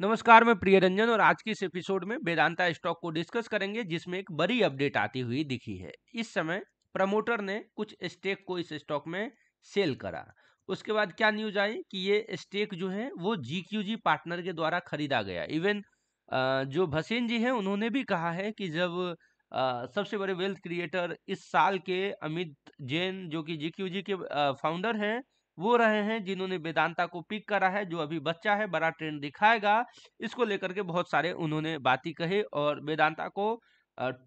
नमस्कार मैं प्रिय रंजन और आज की इस एपिसोड में वेदांता स्टॉक को डिस्कस करेंगे जिसमें एक बड़ी अपडेट आती हुई दिखी है इस समय प्रमोटर ने कुछ स्टेक को इस स्टॉक में सेल करा उसके बाद क्या न्यूज आई कि ये स्टेक जो है वो जी पार्टनर के द्वारा खरीदा गया इवन जो भसीन जी हैं उन्होंने भी कहा है कि जब सबसे बड़े वेल्थ क्रिएटर इस साल के अमित जैन जो कि जी के फाउंडर हैं वो रहे हैं जिन्होंने वेदांता को पिक करा है जो अभी बच्चा है बड़ा ट्रेंड दिखाएगा इसको लेकर के बहुत सारे उन्होंने बातें कही और वेदांता को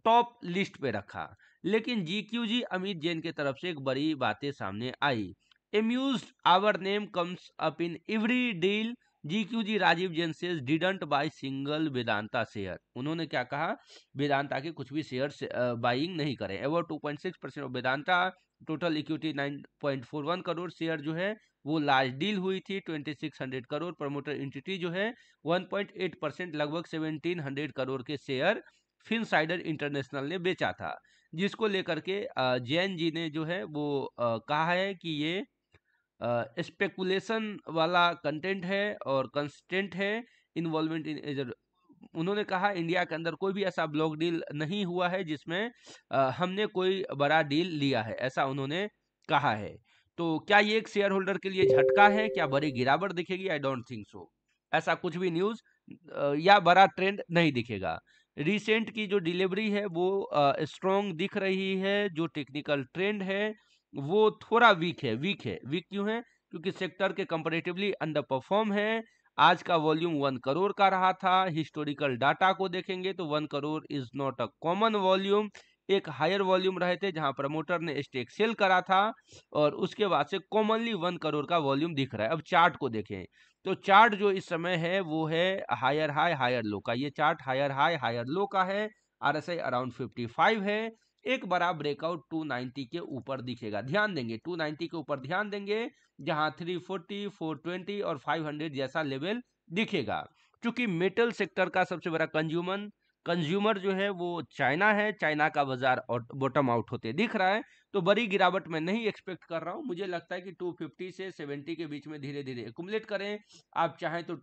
टॉप लिस्ट पे रखा लेकिन G Q G Amit Jain के तरफ से एक बड़ी बातें सामने आई amuse our name comes up in every deal G Q G Rajiv Jain से didn't buy single Vedanta share उन्होंने क्या कहा वेदांता के कुछ भी शेयर से, बाइंग नहीं करें ever 2.6 percent of Vedanta total equity 9.41 crore share जो है वो लार्ज डील हुई थी 2600 करोड़ प्रमोटर इंटिटी जो है 1.8 परसेंट लगभग 1700 करोड़ के शेयर फिनसाइडर इंटरनेशनल ने बेचा था जिसको लेकर के जैन जी ने जो है वो कहा है कि ये स्पेकुलेशन वाला कंटेंट है और कंस्टेंट है इन्वॉल्वमेंट इन एजर उन्होंने कहा इंडिया के अंदर कोई भी ऐसा ब्लॉक डील नहीं हुआ है जिसमें uh, हमने कोई बड़ा डील लिया है ऐसा उन्होंने कहा है तो क्या ये एक शेयर होल्डर के लिए झटका है क्या बड़ी गिरावट दिखेगी आई डोंट थिंक सो ऐसा कुछ भी न्यूज या बड़ा ट्रेंड नहीं दिखेगा रिसेंट की जो डिलीवरी है वो स्ट्रॉन्ग दिख रही है जो टेक्निकल ट्रेंड है वो थोड़ा वीक है वीक है वीक क्यों है क्योंकि सेक्टर के कंपेरेटिवली अंडर परफॉर्म है आज का वॉल्यूम वन करोड़ का रहा था हिस्टोरिकल डाटा को देखेंगे तो one crore is not a common volume एक हायर वॉल्यूम रहे थे जहां प्रमोटर ने स्टेक सेल करा था और उसके बाद से कॉमनली वन करोड़ का वॉल्यूम दिख रहा है अब चार्ट को देखें तो चार्ट जो इस समय है वो है हायर हाई हायर लो का ये chart higher high higher low का है R S I around fifty five है एक बड़ा ब्रेकआउट 290 के ऊपर दिखेगा ध्यान देंगे 290 के ऊपर ध्यान देंगे जहां 340, 420 और 500 जैसा लेवल दिखेगा क्योंकि मेटल सेक्टर का सबसे बड़ा कंज्यूमर कंज्यूमर जो है वो चाइना है चाइना का बाजार बॉटम आउट होते दिख रहा है तो बड़ी गिरावट मैं नहीं एक्सपेक्ट कर रहा हूँ मुझे लगता है कि 250 से 70 के बीच में धीरे धीरे एकुमलेट करें आप चाहें तो